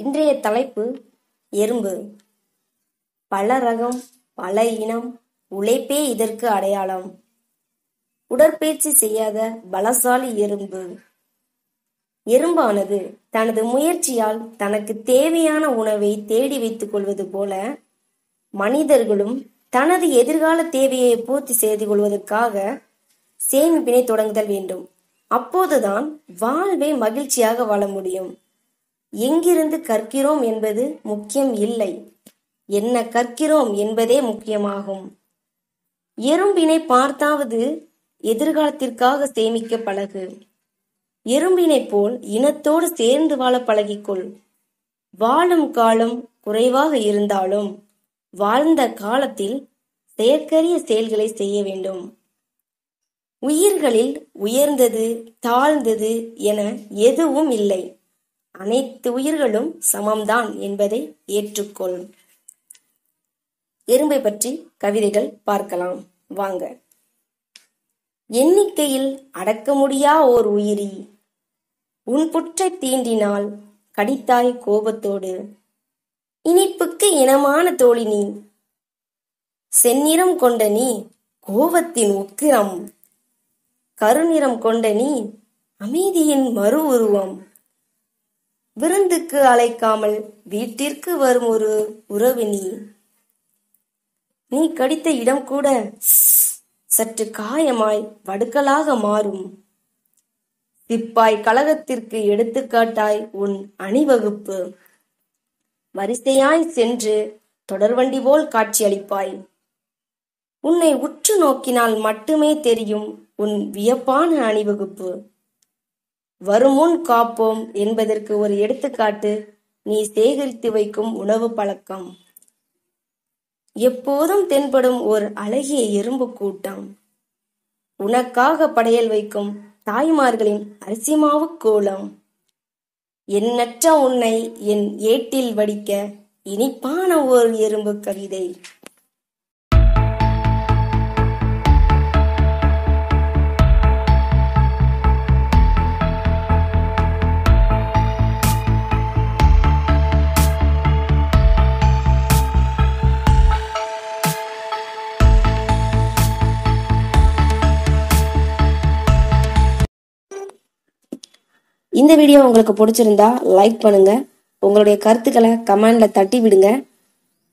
இன்றைய தலைப்பு எறும்பு பல ரகம் பல இனம் உழைப்பே இதற்கு அடையாளம் உடற்பயிற்சி செய்யாத பலசாலி எறும்பு எறும்பானது தனது முயற்சியால் தனக்கு தேவையான உணவை தேடி வைத்துக் கொள்வது போல மனிதர்களும் தனது எதிர்கால தேவையை பூர்த்தி செய்து கொள்வதற்காக சேமிப்பினை தொடங்குதல் வேண்டும் அப்போதுதான் வாழ்வை மகிழ்ச்சியாக வாழ முடியும் எங்கிருந்து கற்கிறோம் என்பது முக்கியம் இல்லை என்ன கற்கிறோம் என்பதே முக்கியமாகும் எறும்பினை பார்த்தாவது எதிர்காலத்திற்காக சேமிக்க பழகு எறும்பினை போல் இனத்தோடு சேர்ந்து வாழ பழகிக்கொள் வாழும் காலம் குறைவாக இருந்தாலும் வாழ்ந்த காலத்தில் செயற்கரிய செயல்களை செய்ய வேண்டும் உயிர்களில் உயர்ந்தது தாழ்ந்தது என எதுவும் இல்லை அனைத்து உயிர்களும் சமம்தான் என்பதை ஏற்றுக்கொள் எறும்பை பற்றி கவிதைகள் பார்க்கலாம் வாங்க எண்ணிக்கையில் அடக்க முடியா ஓர் உயிரி உன் புற்றை தீண்டினால் கடித்தாய் கோபத்தோடு இனிப்புக்கு இனமான தோழி நீ செந்நிறம் கொண்ட நீ கோபத்தின் உக்கிரம் கருநிறம் கொண்ட நீ அமைதியின் மறு உருவம் விருந்துக்கு அழைக்காமல் வீட்டிற்கு வரும் ஒரு உறவினி நீ கடித்த இடம் கூட சற்று காயமாய் வடுக்கலாக மாறும் சிப்பாய் கழகத்திற்கு எடுத்துக்காட்டாய் உன் அணிவகுப்பு வரிசையாய் சென்று தொடர்வண்டி போல் காட்சியளிப்பாய் உன்னை உற்று நோக்கினால் மட்டுமே தெரியும் உன் வியப்பான அணிவகுப்பு வருமுன் காப்போம் என்பதற்கு ஒரு எடுத்துக்காட்டு நீ சேகரித்து வைக்கும் உணவு பழக்கம் எப்போதும் தென்படும் ஒரு அழகிய எறும்பு கூட்டம் உனக்காக படையல் வைக்கும் தாய்மார்களின் அரிசிமாவு கோலம் எண்ணற்ற உன்னை என் ஏட்டில் வடிக்க இனிப்பான ஓர் எறும்பு கவிதை இந்த வீடியோ உங்களுக்கு பிடிச்சிருந்தா லைக் பண்ணுங்க உங்களுடைய கருத்துக்களை கமெண்ட்ல தட்டி விடுங்க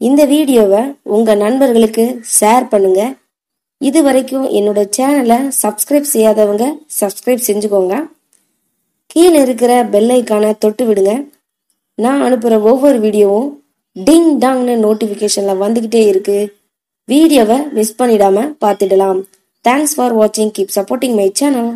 இந்த வீடியோவை உங்க நண்பர்களுக்கு ஷேர் பண்ணுங்க இது வரைக்கும் என்னோட சேனலை சப்ஸ்கிரைப் செய்யாதவங்க சப்ஸ்கிரைப் செஞ்சுக்கோங்க கீழே இருக்கிற பெல்லைக்கான தொட்டு விடுங்க நான் அனுப்புகிற ஒவ்வொரு வீடியோவும் டிங் டாங்னு நோட்டிஃபிகேஷனில் வந்துக்கிட்டே இருக்கு வீடியோவை மிஸ் பண்ணிடாம பார்த்துடலாம் தேங்க்ஸ் ஃபார் வாட்சிங் கீப் சப்போர்ட்டிங் மை சேனல்